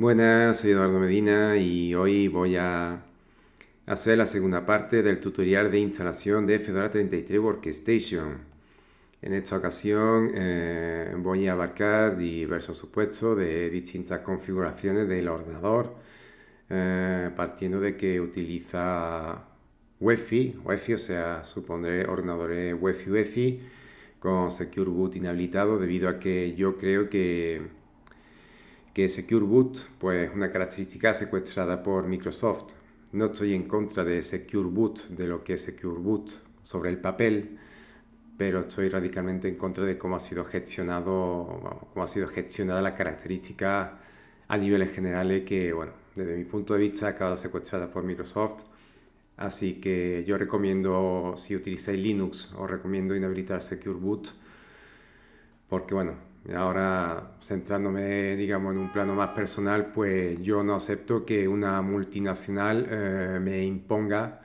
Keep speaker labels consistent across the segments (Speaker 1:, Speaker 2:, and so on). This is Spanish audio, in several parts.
Speaker 1: Buenas, soy Eduardo Medina y hoy voy a hacer la segunda parte del tutorial de instalación de Fedora 33 Workstation. En esta ocasión eh, voy a abarcar diversos supuestos de distintas configuraciones del ordenador, eh, partiendo de que utiliza UEFI, fi o sea, supondré ordenadores UEFI-UEFI con Secure Boot inhabilitado debido a que yo creo que que Secure Boot pues, es una característica secuestrada por Microsoft. No estoy en contra de Secure Boot, de lo que es Secure Boot sobre el papel, pero estoy radicalmente en contra de cómo ha sido gestionado, cómo ha sido gestionada la característica a niveles generales que, bueno, desde mi punto de vista ha acabado secuestrada por Microsoft. Así que yo recomiendo, si utilizáis Linux, os recomiendo inhabilitar Secure Boot, porque bueno, Ahora, centrándome, digamos, en un plano más personal, pues yo no acepto que una multinacional eh, me imponga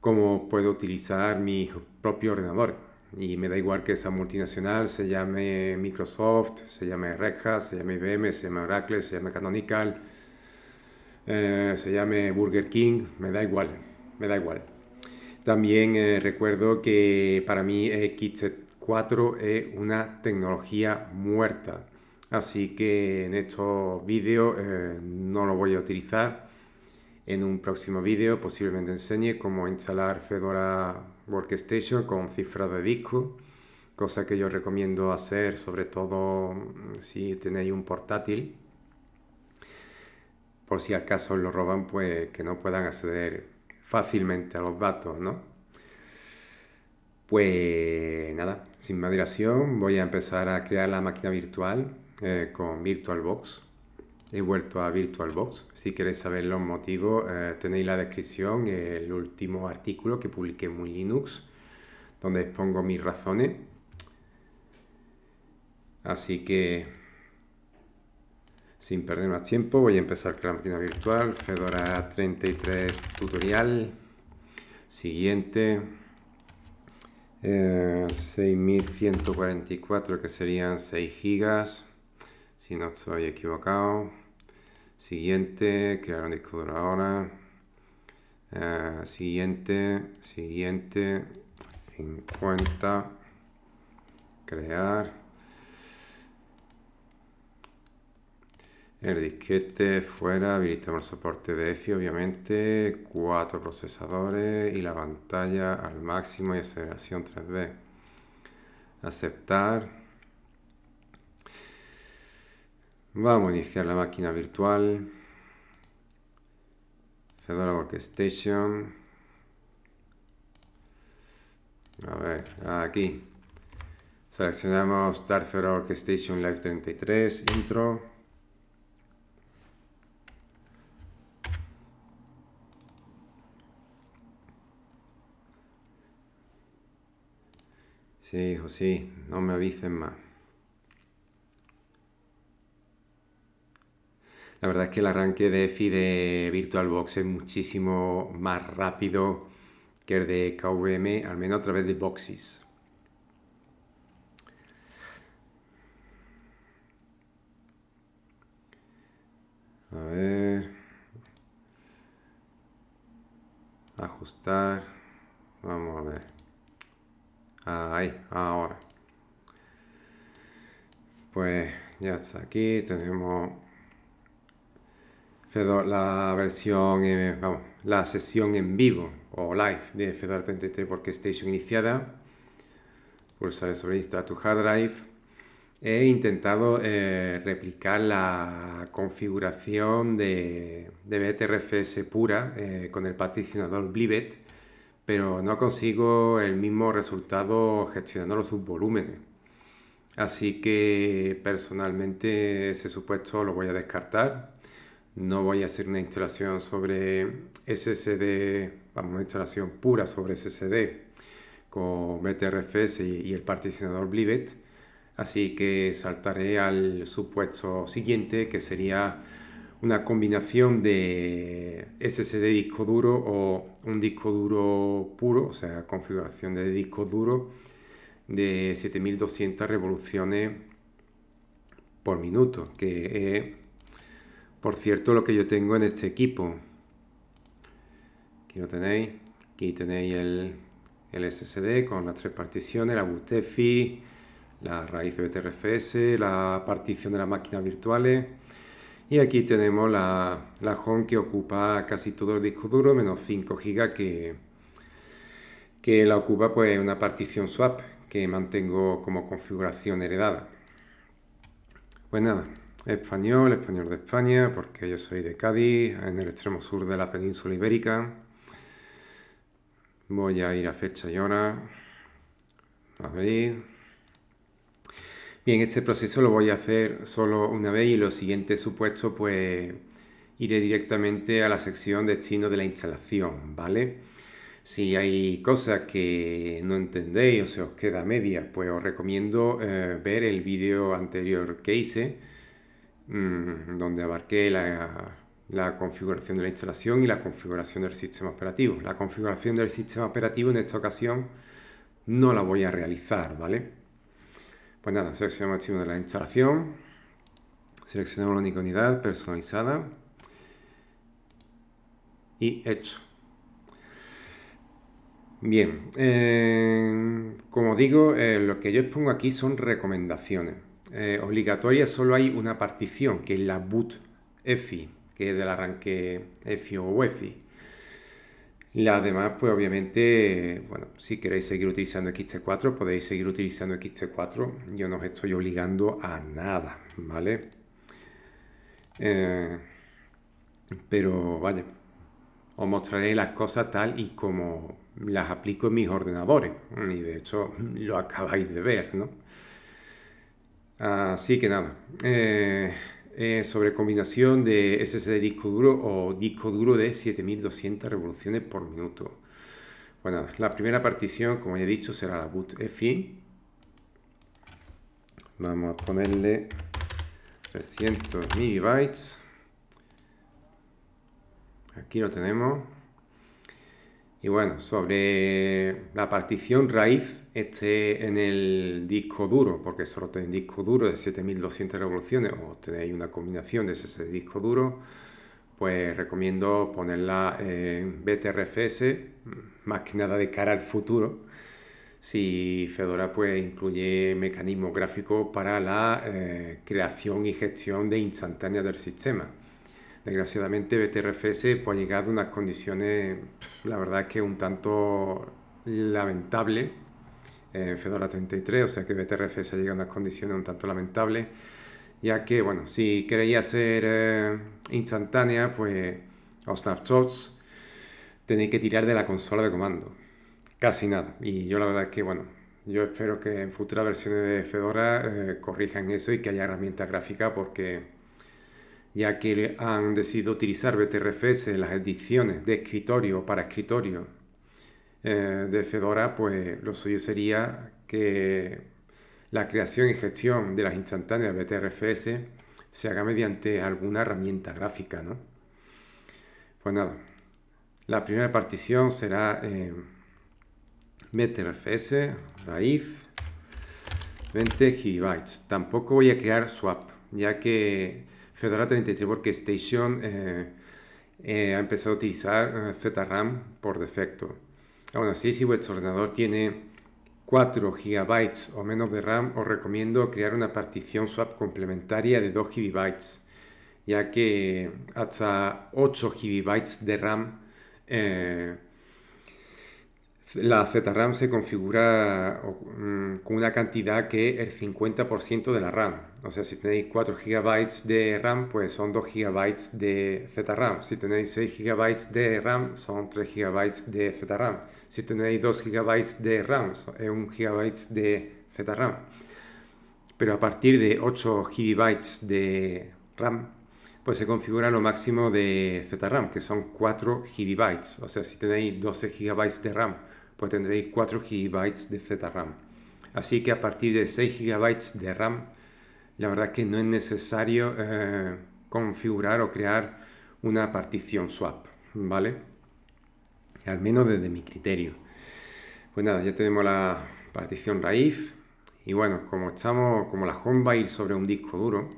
Speaker 1: cómo puedo utilizar mi propio ordenador. Y me da igual que esa multinacional se llame Microsoft, se llame Red Hat, se llame IBM, se llame Oracle, se llame Canonical, eh, se llame Burger King, me da igual, me da igual. También eh, recuerdo que para mí kitset 4 es una tecnología muerta. Así que en estos vídeos eh, no lo voy a utilizar. En un próximo vídeo posiblemente enseñe cómo instalar Fedora Workstation con cifras de disco, cosa que yo recomiendo hacer sobre todo mm, si tenéis un portátil. Por si acaso lo roban, pues que no puedan acceder fácilmente a los datos, ¿no? Pues nada, sin más dilación, voy a empezar a crear la máquina virtual eh, con VirtualBox. He vuelto a VirtualBox. Si queréis saber los motivos, eh, tenéis la descripción, el último artículo que publiqué en Linux, donde expongo mis razones. Así que, sin perder más tiempo, voy a empezar a crear la máquina virtual. Fedora 33 tutorial. Siguiente. 6144 eh, que serían 6 gigas si no estoy equivocado siguiente crear un disco duro ahora eh, siguiente siguiente 50 crear El disquete fuera, habilitamos el soporte de EFI, obviamente, cuatro procesadores y la pantalla al máximo y aceleración 3D. Aceptar. Vamos a iniciar la máquina virtual. Fedora Workstation. A ver, aquí. Seleccionamos Star Fedora Workstation Live 33, intro. Sí, hijo, sí, no me avisen más. La verdad es que el arranque de EFI de VirtualBox es muchísimo más rápido que el de KVM, al menos a través de boxes. A ver. Ajustar. Vamos a ver. Ahí, ahora. Pues ya está aquí, tenemos la versión, vamos, la sesión en vivo o live de Fedora 33 Workstation iniciada. Pulsar sobre Insta tu Hard Drive. He intentado eh, replicar la configuración de, BTRFS pura eh, con el patrocinador Blivet pero no consigo el mismo resultado gestionando los subvolúmenes. Así que personalmente ese supuesto lo voy a descartar. No voy a hacer una instalación sobre SSD, vamos, una instalación pura sobre SSD con BTRFS y, el particionador Blivet. Así que saltaré al supuesto siguiente que sería una combinación de SSD disco duro o un disco duro puro, o sea, configuración de disco duro de 7200 revoluciones por minuto, que es, por cierto, lo que yo tengo en este equipo. Aquí lo tenéis, aquí tenéis el, SSD con las tres particiones, la EFI la raíz de BTRFS, la partición de las máquinas virtuales y aquí tenemos la, la home que ocupa casi todo el disco duro, menos 5 GB que, que la ocupa pues una partición swap que mantengo como configuración heredada. Pues nada, español, español de España, porque yo soy de Cádiz, en el extremo sur de la península ibérica. Voy a ir a fecha y hora. Madrid. Bien, este proceso lo voy a hacer solo una vez y lo siguiente supuesto pues iré directamente a la sección destino de la instalación, ¿vale? Si hay cosas que no entendéis o se os queda media, pues os recomiendo eh, ver el vídeo anterior que hice, mm, donde abarqué la configuración de la instalación y la configuración del sistema operativo. La configuración del sistema operativo en esta ocasión no la voy a realizar, ¿vale? Pues nada, seleccionamos el de la instalación, seleccionamos la única unidad personalizada y hecho. Bien, eh, como digo, eh, lo que yo expongo aquí son recomendaciones. Eh, obligatoria solo hay una partición, que es la boot EFI, que es del arranque EFI o UEFI. La demás, pues obviamente, bueno, si queréis seguir utilizando XT4, podéis seguir utilizando XT4. Yo no os estoy obligando a nada, ¿vale? Eh, pero vaya, os mostraré las cosas tal y como las aplico en mis ordenadores. Y de hecho lo acabáis de ver, ¿no? Así que nada. Eh, eh, sobre combinación de SSD disco duro o disco duro de 7200 revoluciones por minuto. Bueno, pues la primera partición, como ya he dicho, será la BOOT-FI. Vamos a ponerle 300 MB. Aquí lo tenemos. Y bueno, sobre la partición raíz esté en el disco duro, porque solo tenéis disco duro de 7200 revoluciones o tenéis una combinación de ese disco duro, pues recomiendo ponerla en BTRFS, más que nada de cara al futuro. Si Fedora pues, incluye mecanismos gráficos para la eh, creación y gestión de instantáneas del sistema. Desgraciadamente BTRFS pues, ha llegado a unas condiciones, la verdad que un tanto lamentable eh, Fedora 33, o sea que BTRF se ha llegado a unas condiciones un tanto lamentables, ya que, bueno, si quería hacer eh, instantánea, pues, o snapshots, tenéis que tirar de la consola de comando. Casi nada. Y yo la verdad es que, bueno, yo espero que en futuras versiones de Fedora eh, corrijan eso y que haya herramienta gráfica, porque ya que han decidido utilizar BTRFS en las ediciones de escritorio para escritorio eh, de Fedora, pues lo suyo sería que la creación y gestión de las instantáneas BTRFS se haga mediante alguna herramienta gráfica, ¿no? Pues nada, la primera partición será eh, BTRFS, raíz, 20 GB. Tampoco voy a crear swap, ya que Fedora 33 Workstation eh, ha empezado a utilizar ZRAM por defecto. Aún así, si vuestro ordenador tiene 4 GB o menos de RAM, os recomiendo crear una partición swap complementaria de 2 GB, ya que hasta 8 GB de RAM eh, la ZRAM se configura mm, con una cantidad que es el 50% de la RAM. O sea, si tenéis 4 GB de RAM, pues son 2 GB de ZRAM. Si tenéis 6 GB de RAM, son 3 GB de ZRAM. Si tenéis 2 GB de RAM, son 1 GB de ZRAM. Pero a partir de 8 GB de RAM, pues se configura lo máximo de ZRAM, que son 4 GB. O sea, si tenéis 12 GB de RAM pues tendréis 4 GB de ZRAM. Así que a partir de 6 GB de RAM, la verdad es que no es necesario eh, configurar o crear una partición swap, ¿vale? Al menos desde mi criterio. Pues nada, ya tenemos la partición raíz. Y bueno, como estamos, como la home va a ir sobre un disco duro,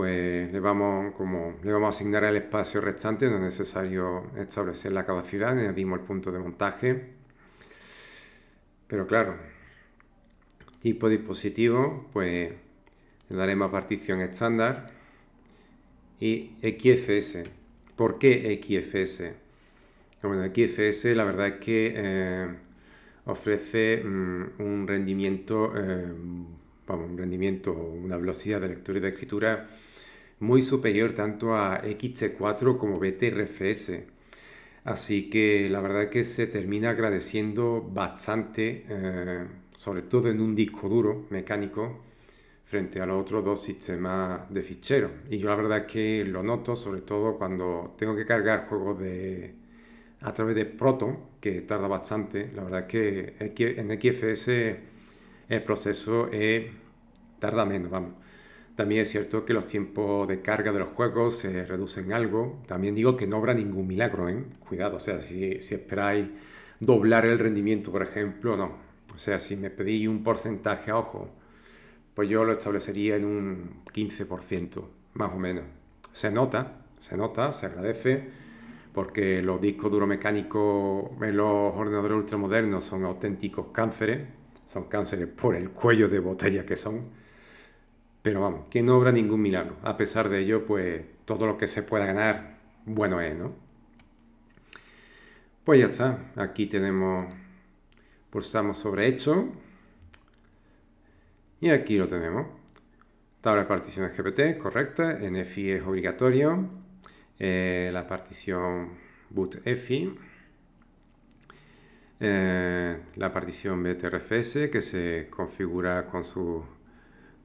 Speaker 1: pues le vamos, a asignar el espacio restante no es necesario establecer la capacidad, añadimos el punto de montaje. Pero claro, tipo dispositivo, pues le daremos partición estándar y XFS. ¿Por qué XFS? Ah, bueno, XFS la verdad es que eh, ofrece mm, un rendimiento, eh, vamos, un rendimiento, una velocidad de lectura y de escritura muy superior tanto a xc 4 como BTRFS. Así que la verdad es que se termina agradeciendo bastante, eh, sobre todo en un disco duro mecánico, frente a los otros dos sistemas de fichero. Y yo la verdad es que lo noto, sobre todo cuando tengo que cargar juegos de a través de Proton, que tarda bastante. La verdad es que en XFS el proceso tarda menos, vamos. También es cierto que los tiempos de carga de los juegos se reducen algo. También digo que no habrá ningún milagro, ¿eh? Cuidado, o sea, si, si esperáis doblar el rendimiento, por ejemplo, no. O sea, si me pedís un porcentaje a ojo, pues yo lo establecería en un 15%, más o menos. Se nota, se nota, se agradece, porque los discos duros mecánicos en los ordenadores ultramodernos son auténticos cánceres, son cánceres por el cuello de botella que son. Pero vamos, que no obra ningún milagro. A pesar de ello, pues todo lo que se pueda ganar, bueno es, ¿no? Pues ya está. Aquí tenemos, pulsamos sobre hecho. Y aquí lo tenemos. Tabla de particiones GPT, correcta. NFI es obligatorio. Eh, la partición BOOT EFI. Eh, la partición BTRFS que se configura con su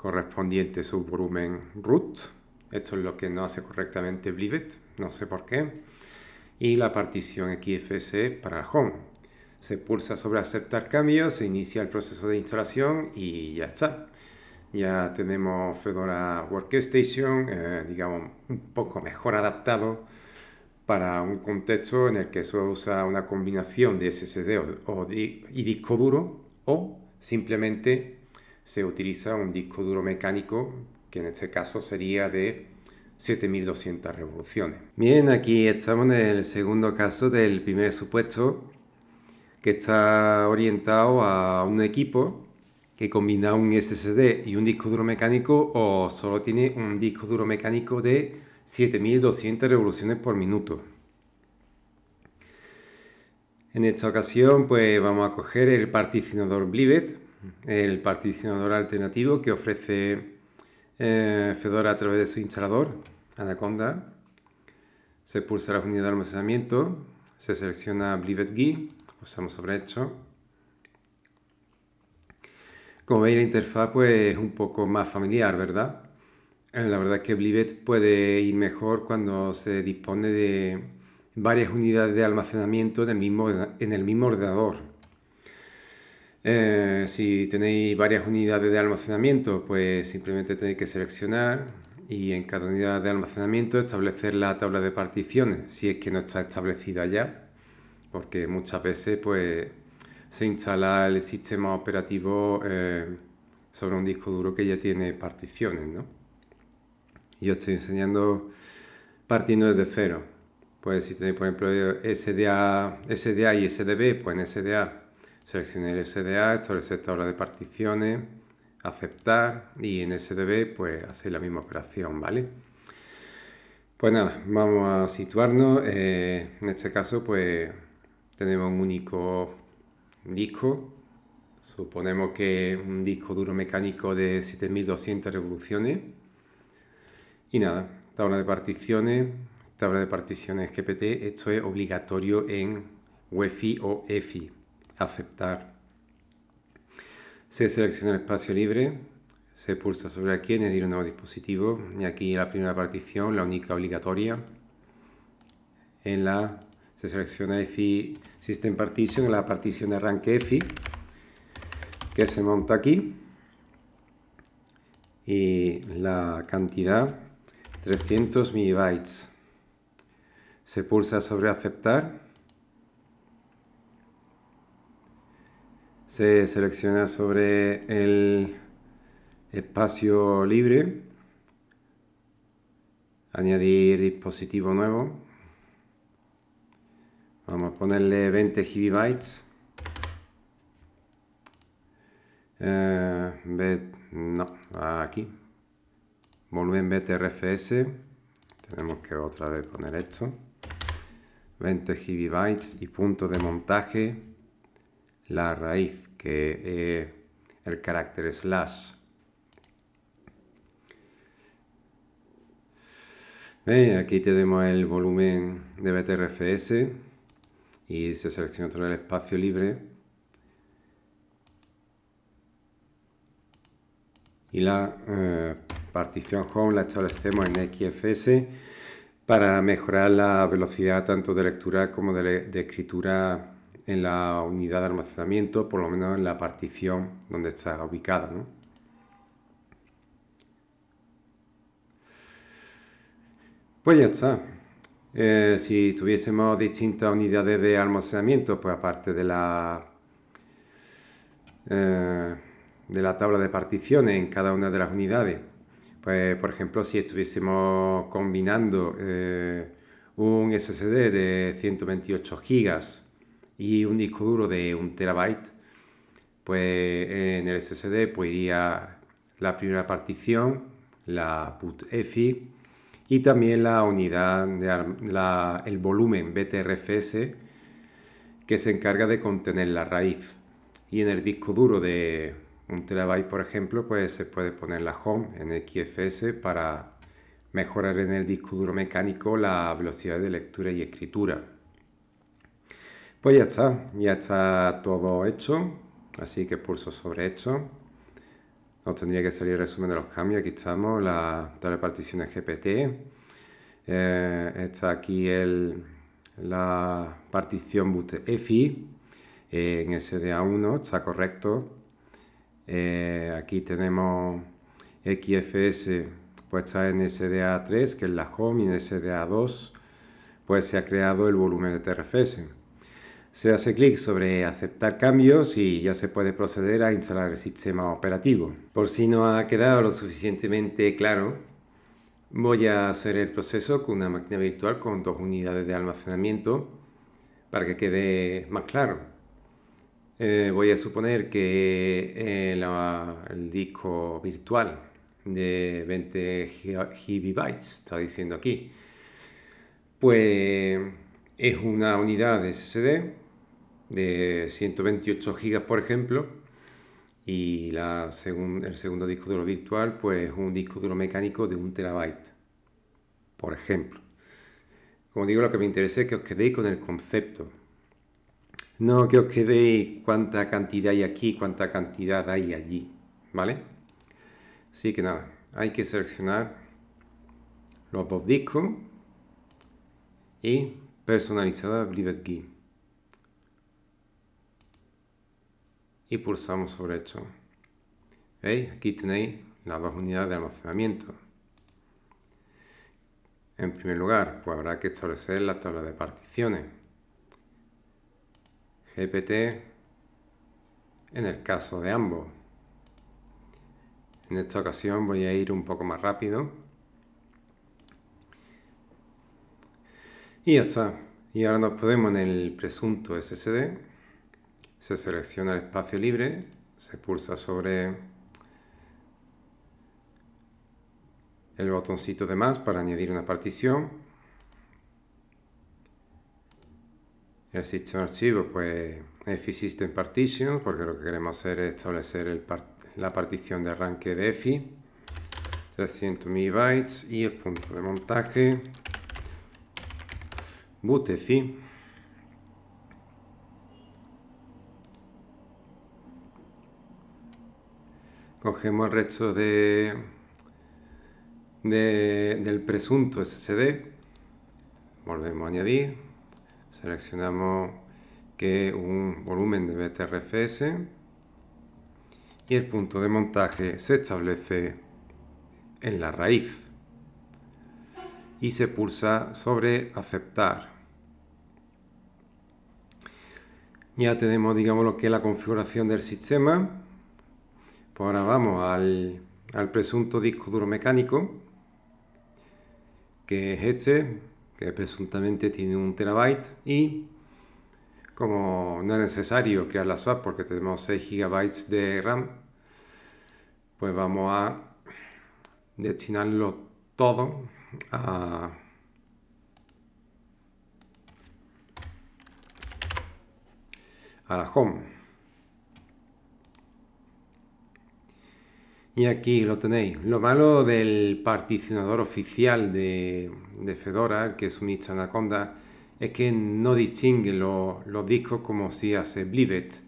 Speaker 1: correspondiente subvolumen root. Esto es lo que no hace correctamente Blivet, no sé por qué. Y la partición xfc para home. Se pulsa sobre aceptar cambios, se inicia el proceso de instalación y ya está. Ya tenemos Fedora Workstation, eh, digamos, un poco mejor adaptado para un contexto en el que se usa una combinación de SSD y disco duro o simplemente se utiliza un disco duro mecánico que en este caso sería de 7200 revoluciones. Bien, aquí estamos en el segundo caso del primer supuesto que está orientado a un equipo que combina un SSD y un disco duro mecánico o solo tiene un disco duro mecánico de 7200 revoluciones por minuto. En esta ocasión pues vamos a coger el particionador Blivet el particionador alternativo que ofrece eh, Fedora a través de su instalador, Anaconda. Se pulsa las unidad de almacenamiento, se selecciona Gui usamos sobre hecho. Como veis la interfaz pues, es un poco más familiar, ¿verdad? Eh, la verdad es que Blivet puede ir mejor cuando se dispone de varias unidades de almacenamiento en el mismo ordenador. Eh, si tenéis varias unidades de almacenamiento, pues simplemente tenéis que seleccionar y en cada unidad de almacenamiento establecer la tabla de particiones, si es que no está establecida ya, porque muchas veces pues, se instala el sistema operativo eh, sobre un disco duro que ya tiene particiones, ¿no? Yo estoy enseñando partiendo desde cero. Pues si tenéis, por ejemplo, SDA, SDA y SDB, pues en SDA Seleccionar el SDA, establecer tabla de particiones, aceptar y en SDB pues hacer la misma operación, ¿vale? Pues nada, vamos a situarnos. Eh, en este caso pues tenemos un único disco. Suponemos que un disco duro mecánico de 7200 revoluciones. Y nada, tabla de particiones, tabla de particiones GPT, esto es obligatorio en UEFI o EFI, aceptar. Se selecciona el espacio libre, se pulsa sobre aquí, añadir un nuevo dispositivo y aquí la primera partición, la única obligatoria. En la se selecciona EFI System Partition, en la partición de arranque EFI que se monta aquí y la cantidad 300 MB. Se pulsa sobre aceptar se selecciona sobre el espacio libre, añadir dispositivo nuevo, vamos a ponerle 20 GB, eh, no, aquí, volumen BTRFS, tenemos que otra vez poner esto, 20 GB y punto de montaje, la raíz que eh, el carácter slash. Bien, aquí tenemos el volumen de BTRFS y se selecciona todo el espacio libre y la eh, partición home la establecemos en XFS para mejorar la velocidad tanto de lectura como de escritura en la unidad de almacenamiento, por lo menos en la partición donde está ubicada. Pues ya está. Eh, si tuviésemos distintas unidades de almacenamiento, pues aparte de la, eh, de la tabla de particiones en cada una de las unidades, pues por ejemplo si estuviésemos combinando eh, un SSD de 128 gigas y un disco duro de un terabyte, pues en el SSD pues iría la primera partición, la put EFI y también la unidad, de el volumen BTRFS que se encarga de contener la raíz. Y en el disco duro de un terabyte, por ejemplo, pues se puede poner la home en XFS para mejorar en el disco duro mecánico la velocidad de lectura y escritura. Pues ya está, ya está todo hecho, así que pulso sobre hecho. Nos tendría que salir el resumen de los cambios, aquí estamos, la tabla de particiones GPT. Eh, está aquí la partición boot EFI eh, en SDA1, está correcto. Eh, aquí tenemos XFS, pues en SDA3, que es la home, y en SDA2, pues se ha creado el volumen de TRFS. Se hace clic sobre aceptar cambios y ya se puede proceder a instalar el sistema operativo. Por si no ha quedado lo suficientemente claro, voy a hacer el proceso con una máquina virtual con dos unidades de almacenamiento para que quede más claro. Eh, voy a suponer que el, eh, el disco virtual de 20 GB, está diciendo aquí, pues es una unidad de SSD de 128 gigas, por ejemplo. Y la el segundo disco duro virtual, pues un disco duro mecánico de un terabyte, por ejemplo. Como digo, lo que me interesa es que os quedéis con el concepto. No que os quedéis cuánta cantidad hay aquí, cuánta cantidad hay allí, ¿vale? Así que nada, hay que seleccionar los dos discos y personalizada Private game y pulsamos sobre esto. ¿Veis? Aquí tenéis las dos unidades de almacenamiento. En primer lugar, pues habrá que establecer la tabla de particiones. GPT en el caso de ambos. En esta ocasión voy a ir un poco más rápido. Y ya está. Y ahora nos podemos en el presunto SSD se selecciona el espacio libre, se pulsa sobre el botoncito de más para añadir una partición. El sistema archivo pues EFI System Partition porque lo que queremos hacer es establecer la partición de arranque de EFI 300 MB y el punto de montaje boot EFI. cogemos el resto de, del presunto SSD, volvemos a añadir, seleccionamos que un volumen de BTRFS y el punto de montaje se establece en la raíz y se pulsa sobre aceptar. Ya tenemos digamos lo que es la configuración del sistema ahora vamos al, presunto disco duro mecánico, que es este, que presuntamente tiene un terabyte y como no es necesario crear la swap porque tenemos 6 GB de RAM, pues vamos a destinarlo todo a, a la home. Y aquí lo tenéis. Lo malo del particionador oficial de, Fedora, que es un Anaconda, es que no distingue los discos como si hace Blivet,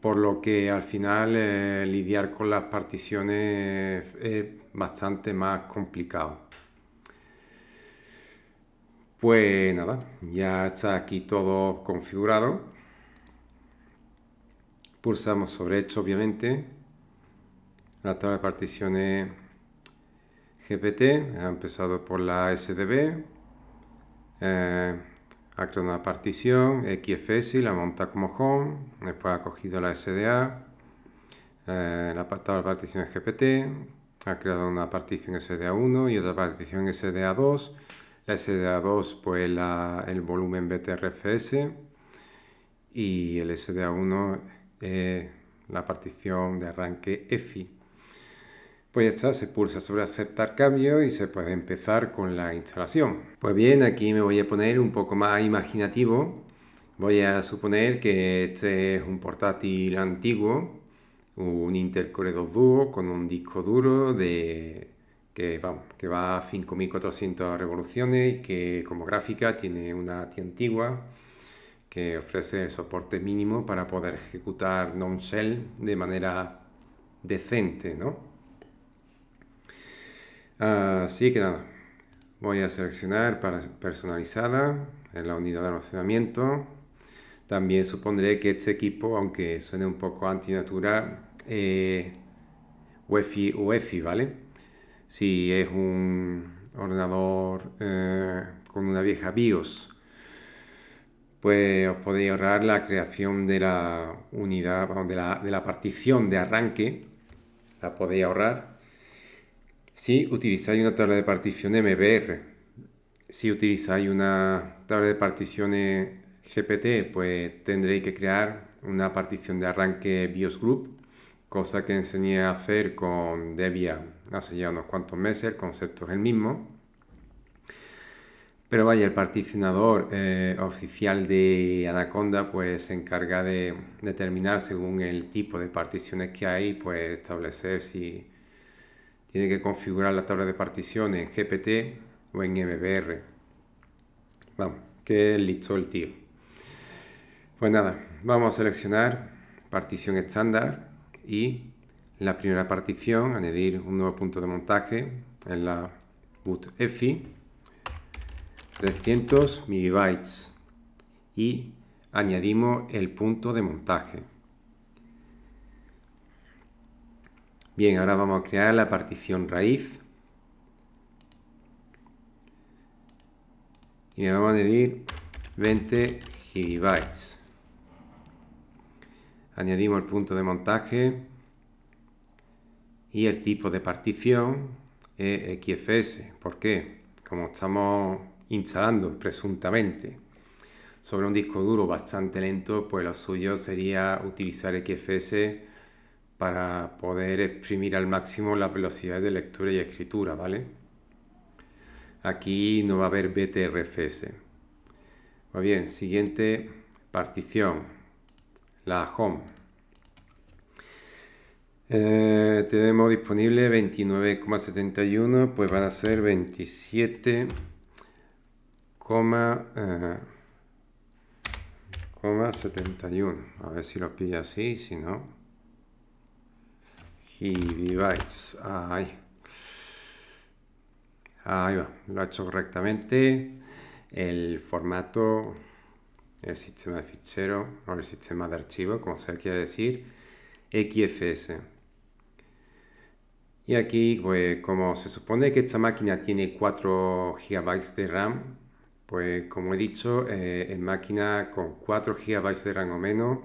Speaker 1: por lo que al final eh, lidiar con las particiones es bastante más complicado. Pues nada, ya está aquí todo configurado. Pulsamos sobre esto, obviamente, la tabla de particiones GPT, ha empezado por la SDB, ha creado una partición, XFS, la monta como home, después ha cogido la SDA, eh, la tabla de particiones GPT, ha creado una partición SDA1 y otra partición SDA2, la SDA2 pues el volumen BTRFS y el SDA1 es la partición de arranque EFI. Pues ya está, se pulsa sobre aceptar cambio y se puede empezar con la instalación. Pues bien, aquí me voy a poner un poco más imaginativo. Voy a suponer que este es un portátil antiguo, un Core 2 Duo con un disco duro de que, va a 5400 revoluciones y que como gráfica tiene una ATI antigua que ofrece soporte mínimo para poder ejecutar non-shell de manera decente, ¿no? Así ah, que nada, voy a seleccionar para personalizada en la unidad de almacenamiento. También supondré que este equipo, aunque suene un poco antinatural, eh, UEFI UEFI, ¿vale? Si es un ordenador eh, con una vieja BIOS, pues os podéis ahorrar la creación de la unidad, de de la partición de arranque, la podéis ahorrar si utilizáis una tabla de particiones MBR, si utilizáis una tabla de particiones GPT, pues tendréis que crear una partición de arranque BIOS Group, cosa que enseñé a hacer con Debian hace ya unos cuantos meses, el concepto es el mismo. Pero vaya, el particionador eh, oficial de Anaconda pues se encarga de determinar según el tipo de particiones que hay, pues establecer si tiene que configurar la tabla de particiones en GPT o en MBR. Vamos, que listo el tío. Pues nada, vamos a seleccionar partición estándar y la primera partición, añadir un nuevo punto de montaje en la boot EFI. 300 MB y añadimos el punto de montaje. Bien, ahora vamos a crear la partición raíz. Y le vamos a añadir 20 Gb. Añadimos el punto de montaje y el tipo de partición es XFS. ¿Por qué? Como estamos instalando presuntamente sobre un disco duro bastante lento, pues lo suyo sería utilizar XFS para poder exprimir al máximo las velocidades de lectura y escritura, ¿vale? Aquí no va a haber BTRFS. Muy bien, siguiente partición, la home. Eh, tenemos disponible 29,71, pues van a ser 27, 71. Eh, a ver si lo pilla así, si no y Ahí. Ahí va, lo ha hecho correctamente. El formato, el sistema de fichero o el sistema de archivo, como se quiere decir, XFS. Y aquí, pues como se supone que esta máquina tiene 4 GB de RAM, pues como he dicho, en eh, máquina con 4 GB de RAM o menos,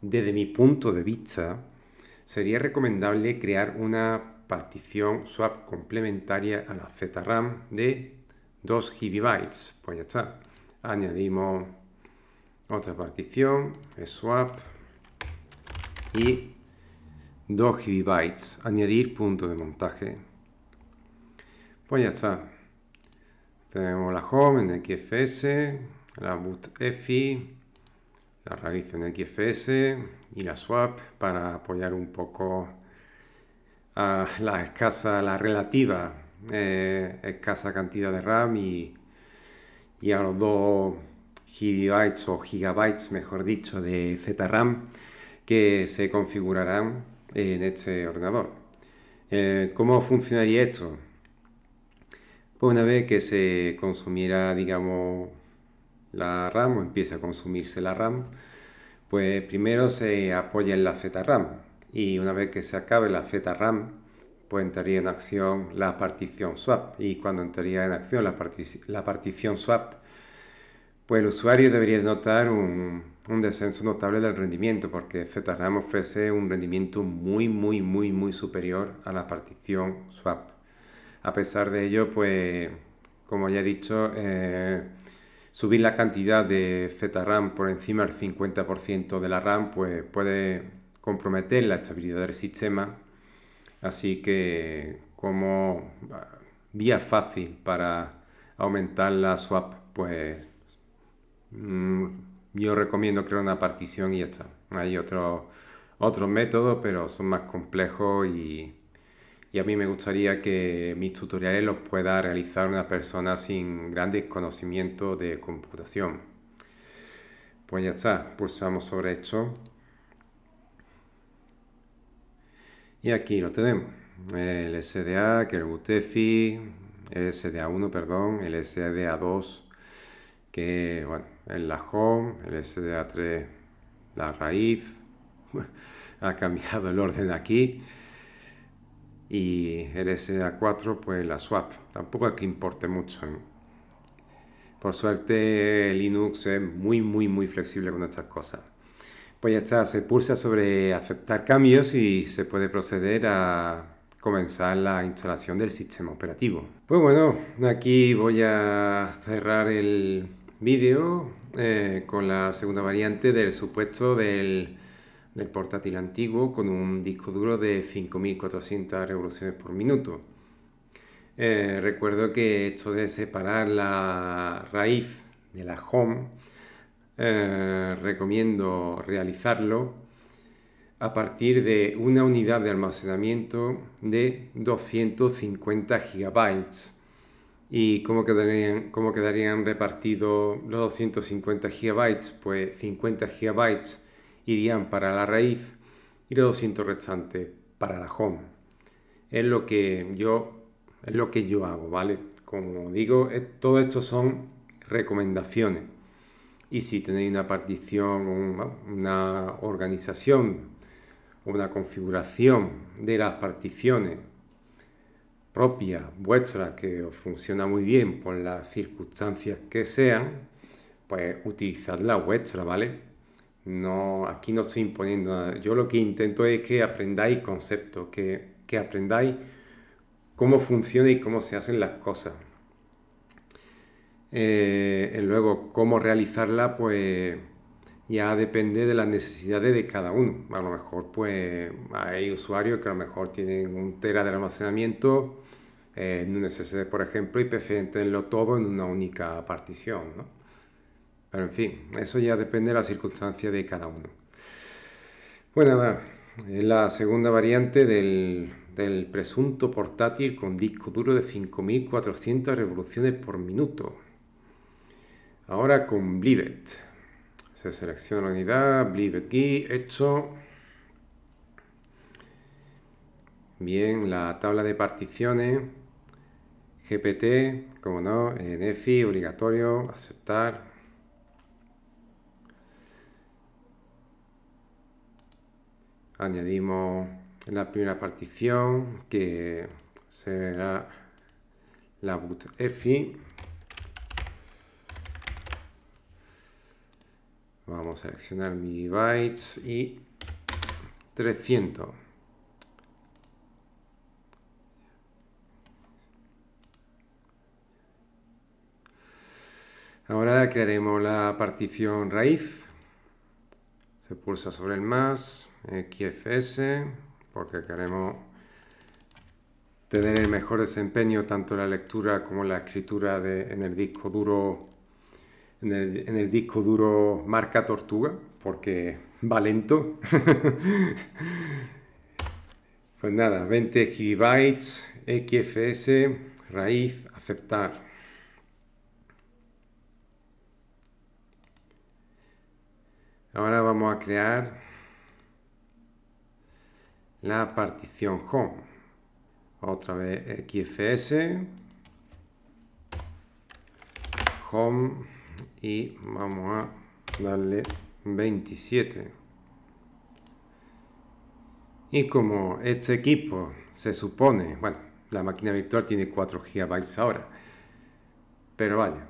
Speaker 1: desde mi punto de vista, sería recomendable crear una partición swap complementaria a la ZRAM de 2 GB. Pues ya está. Añadimos otra partición, swap y 2 GB. Añadir punto de montaje. Pues ya está. Tenemos la home en XFS, la boot EFI la raíz en XFS y la swap para apoyar un poco a la escasa, la relativa eh, escasa cantidad de RAM y, a los 2 gigabytes o gigabytes, mejor dicho, de ZRAM que se configurarán en este ordenador. Eh, ¿Cómo funcionaría esto? Pues una vez que se consumiera, digamos, la RAM o empieza a consumirse la RAM, pues primero se apoya en la ZRAM y una vez que se acabe la ZRAM, pues entraría en acción la partición swap y cuando entraría en acción la, la partición swap, pues el usuario debería notar un, un descenso notable del rendimiento porque ZRAM ofrece un rendimiento muy, muy, muy, muy superior a la partición swap. A pesar de ello, pues como ya he dicho, eh, subir la cantidad de ZRAM por encima del 50% de la RAM pues puede comprometer la estabilidad del sistema. Así que como ah, vía fácil para aumentar la swap, pues mm, yo recomiendo crear una partición y ya está. Hay otros otros métodos, pero son más complejos y y a mí me gustaría que mis tutoriales los pueda realizar una persona sin grandes conocimientos de computación. Pues ya está, pulsamos sobre esto y aquí lo tenemos. El SDA, que el UTEFI, el SDA1, perdón, el SDA2, que bueno, es la home, el SDA3, la raíz. ha cambiado el orden aquí y el a 4 pues la swap. Tampoco es que importe mucho. ¿eh? Por suerte Linux es muy muy muy flexible con estas cosas. Pues ya está, se pulsa sobre aceptar cambios y se puede proceder a comenzar la instalación del sistema operativo. Pues bueno, aquí voy a cerrar el vídeo eh, con la segunda variante del supuesto del del portátil antiguo con un disco duro de 5.400 revoluciones por minuto. Eh, recuerdo que esto de separar la raíz de la home, eh, recomiendo realizarlo a partir de una unidad de almacenamiento de 250 GB. ¿Y cómo quedarían, cómo quedarían repartidos los 250 GB? Pues 50 GB irían para la raíz y los 200 restantes para la home. Es lo que yo, es lo que yo hago, ¿vale? Como digo, todo esto son recomendaciones. Y si tenéis una partición, una, organización, una configuración de las particiones propia, vuestra, que os funciona muy bien por las circunstancias que sean, pues utilizad la vuestra, ¿vale? No, aquí no estoy imponiendo nada. Yo lo que intento es que aprendáis conceptos, que, aprendáis cómo funciona y cómo se hacen las cosas. Eh, y luego, cómo realizarla, pues ya depende de las necesidades de cada uno. A lo mejor, pues hay usuarios que a lo mejor tienen un tera de almacenamiento en un SSD, por ejemplo, y prefieren tenerlo todo en una única partición, ¿no? Pero en fin, eso ya depende de las circunstancia de cada uno. Bueno, nada, es la segunda variante del, presunto portátil con disco duro de 5.400 revoluciones por minuto. Ahora con Blivet. Se selecciona la unidad, Blivet Gui, hecho. Bien, la tabla de particiones, GPT, como no, NFI, obligatorio, aceptar. añadimos la primera partición que será la boot EFI. Vamos a seleccionar mi y 300. Ahora crearemos la partición raíz. Se pulsa sobre el más. XFS, porque queremos tener el mejor desempeño tanto la lectura como la escritura de, en el disco duro en el, en el, disco duro marca tortuga porque va lento pues nada 20 gigabytes xfs raíz aceptar ahora vamos a crear la partición home. Otra vez XFS, home y vamos a darle 27. Y como este equipo se supone, bueno, la máquina virtual tiene 4 GB ahora, pero vaya,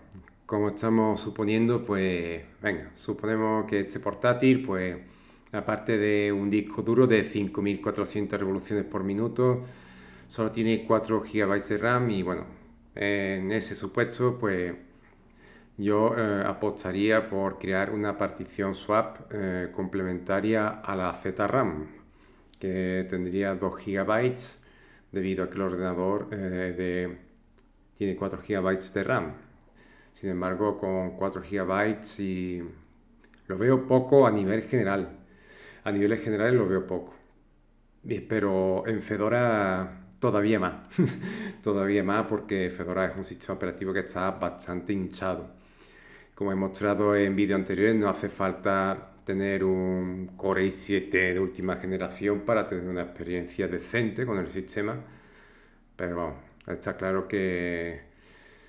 Speaker 1: como estamos suponiendo, pues venga, suponemos que este portátil, pues aparte de un disco duro de 5400 revoluciones por minuto, solo tiene 4 GB de RAM y bueno, en ese supuesto pues yo eh, apostaría por crear una partición swap eh, complementaria a la ZRAM, que tendría 2 GB debido a que el ordenador eh, de, tiene 4 GB de RAM. Sin embargo, con 4 GB y lo veo poco a nivel general a niveles generales lo veo poco. Pero en Fedora todavía más. todavía más porque Fedora es un sistema operativo que está bastante hinchado. Como he mostrado en vídeos anteriores, no hace falta tener un Core i7 de última generación para tener una experiencia decente con el sistema. Pero está claro que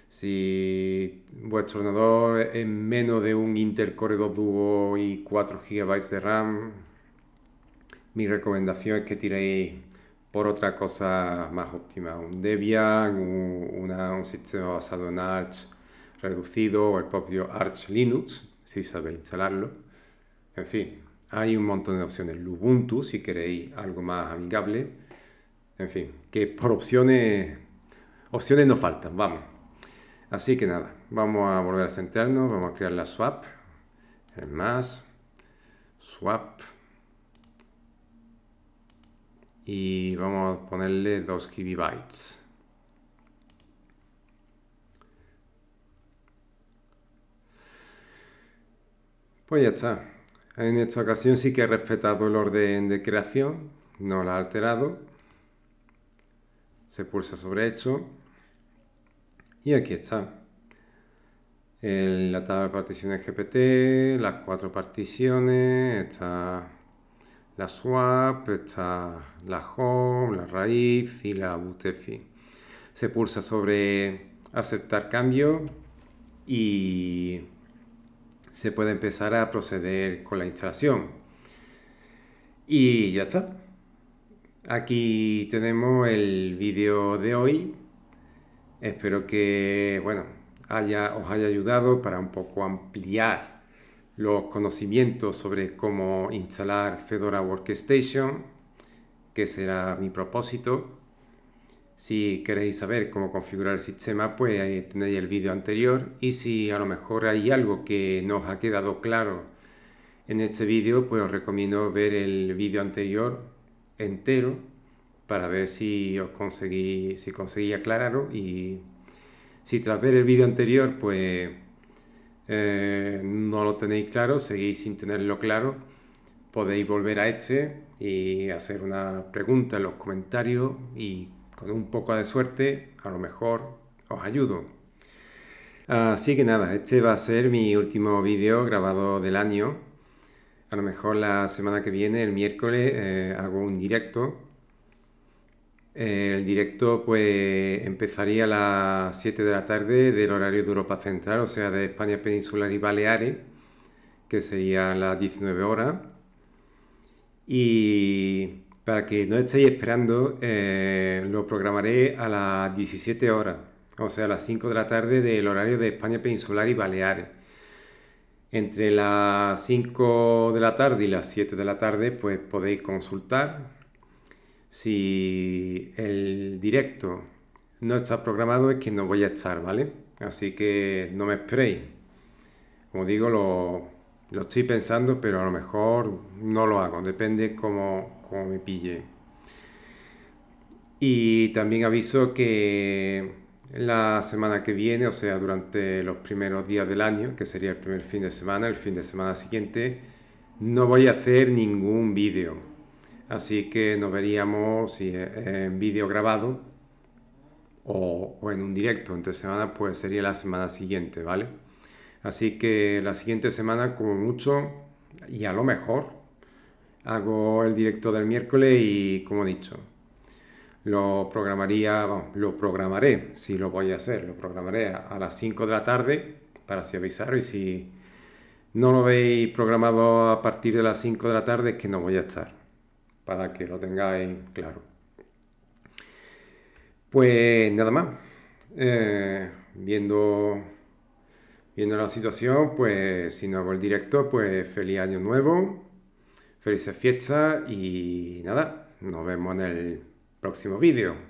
Speaker 1: si vuestro ordenador es menos de un Intel Core 2 Duo y 4 GB de RAM, mi recomendación es que tiréis por otra cosa más óptima, un Debian, un, una, sistema basado en Arch reducido o el propio Arch Linux, si sabéis instalarlo. En fin, hay un montón de opciones. Ubuntu, si queréis algo más amigable. En fin, que por opciones, opciones no faltan, vamos. Así que nada, vamos a volver a centrarnos, vamos a crear la swap, el más, swap, y vamos a ponerle 2 Gb. Pues ya está. En esta ocasión sí que he respetado el orden de creación, no la ha alterado. Se pulsa sobre hecho. y aquí está. la tabla de particiones GPT, las cuatro particiones, está la swap, está la home, la raíz y la butefi. Se pulsa sobre aceptar cambio y se puede empezar a proceder con la instalación. Y ya está. Aquí tenemos el vídeo de hoy. Espero que, bueno, haya, os haya ayudado para un poco ampliar los conocimientos sobre cómo instalar Fedora Workstation, que será mi propósito. Si queréis saber cómo configurar el sistema, pues ahí tenéis el vídeo anterior. Y si a lo mejor hay algo que nos ha quedado claro en este vídeo, pues os recomiendo ver el vídeo anterior entero para ver si os conseguí, si conseguí aclararlo y si tras ver el vídeo anterior, pues eh, no lo tenéis claro, seguís sin tenerlo claro, podéis volver a este y hacer una pregunta en los comentarios y con un poco de suerte a lo mejor os ayudo. Así que nada, este va a ser mi último vídeo grabado del año. A lo mejor la semana que viene, el miércoles, eh, hago un directo eh, el directo pues empezaría a las 7 de la tarde del horario de Europa Central, o sea, de España Peninsular y Baleares, que a las 19 horas. Y para que no estéis esperando, eh, lo programaré a las 17 horas, o sea, a las 5 de la tarde del horario de España Peninsular y Baleares. Entre las 5 de la tarde y las 7 de la tarde, pues podéis consultar si el directo no está programado es que no voy a estar, ¿vale? Así que no me esperéis. Como digo, lo, estoy pensando, pero a lo mejor no lo hago, depende como cómo me pille. Y también aviso que la semana que viene, o sea, durante los primeros días del año, que sería el primer fin de semana, el fin de semana siguiente, no voy a hacer ningún vídeo Así que nos veríamos si eh, en vídeo grabado o, en un directo entre semana, pues sería la semana siguiente, ¿vale? Así que la siguiente semana, como mucho, y a lo mejor, hago el directo del miércoles y, como he dicho, lo programaría, lo programaré, si lo voy a hacer, lo programaré a las 5 de la tarde para así avisar y si no lo veis programado a partir de las 5 de la tarde es que no voy a estar para que lo tengáis claro. Pues nada más, eh, viendo, viendo la situación, pues si no hago el directo, pues feliz año nuevo, felices fiestas y nada, nos vemos en el próximo vídeo.